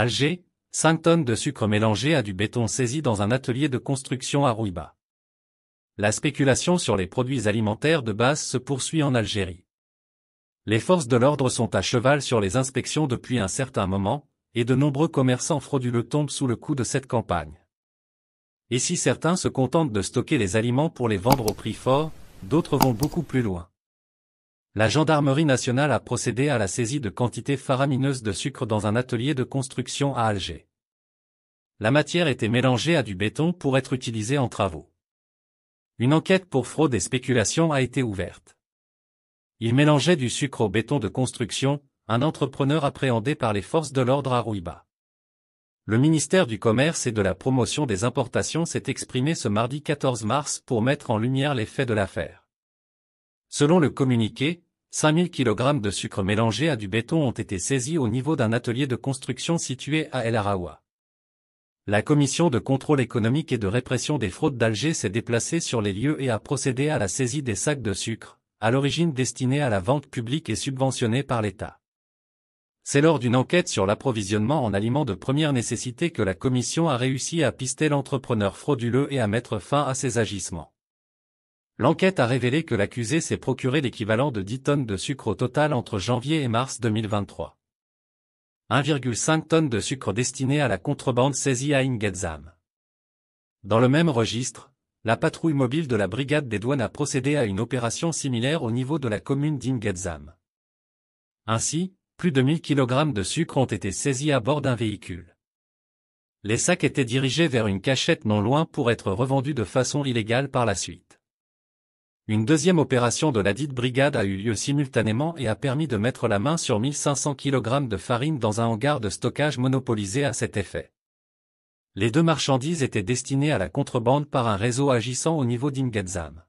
Alger, 5 tonnes de sucre mélangé à du béton saisi dans un atelier de construction à Rouiba. La spéculation sur les produits alimentaires de base se poursuit en Algérie. Les forces de l'ordre sont à cheval sur les inspections depuis un certain moment, et de nombreux commerçants frauduleux tombent sous le coup de cette campagne. Et si certains se contentent de stocker les aliments pour les vendre au prix fort, d'autres vont beaucoup plus loin la gendarmerie nationale a procédé à la saisie de quantités faramineuses de sucre dans un atelier de construction à Alger. La matière était mélangée à du béton pour être utilisée en travaux. Une enquête pour fraude et spéculation a été ouverte. Il mélangeait du sucre au béton de construction, un entrepreneur appréhendé par les forces de l'ordre à Rouiba. Le ministère du Commerce et de la Promotion des Importations s'est exprimé ce mardi 14 mars pour mettre en lumière les faits de l'affaire. Selon le communiqué, 5000 kg de sucre mélangé à du béton ont été saisis au niveau d'un atelier de construction situé à El Arawa. La commission de contrôle économique et de répression des fraudes d'Alger s'est déplacée sur les lieux et a procédé à la saisie des sacs de sucre, à l'origine destinés à la vente publique et subventionnés par l'État. C'est lors d'une enquête sur l'approvisionnement en aliments de première nécessité que la commission a réussi à pister l'entrepreneur frauduleux et à mettre fin à ses agissements. L'enquête a révélé que l'accusé s'est procuré l'équivalent de 10 tonnes de sucre au total entre janvier et mars 2023. 1,5 tonnes de sucre destinées à la contrebande saisie à Ingezam. Dans le même registre, la patrouille mobile de la brigade des douanes a procédé à une opération similaire au niveau de la commune d'Ingezam. Ainsi, plus de 1000 kg de sucre ont été saisis à bord d'un véhicule. Les sacs étaient dirigés vers une cachette non loin pour être revendus de façon illégale par la suite. Une deuxième opération de la dite brigade a eu lieu simultanément et a permis de mettre la main sur 1500 kg de farine dans un hangar de stockage monopolisé à cet effet. Les deux marchandises étaient destinées à la contrebande par un réseau agissant au niveau d'Ingedzam.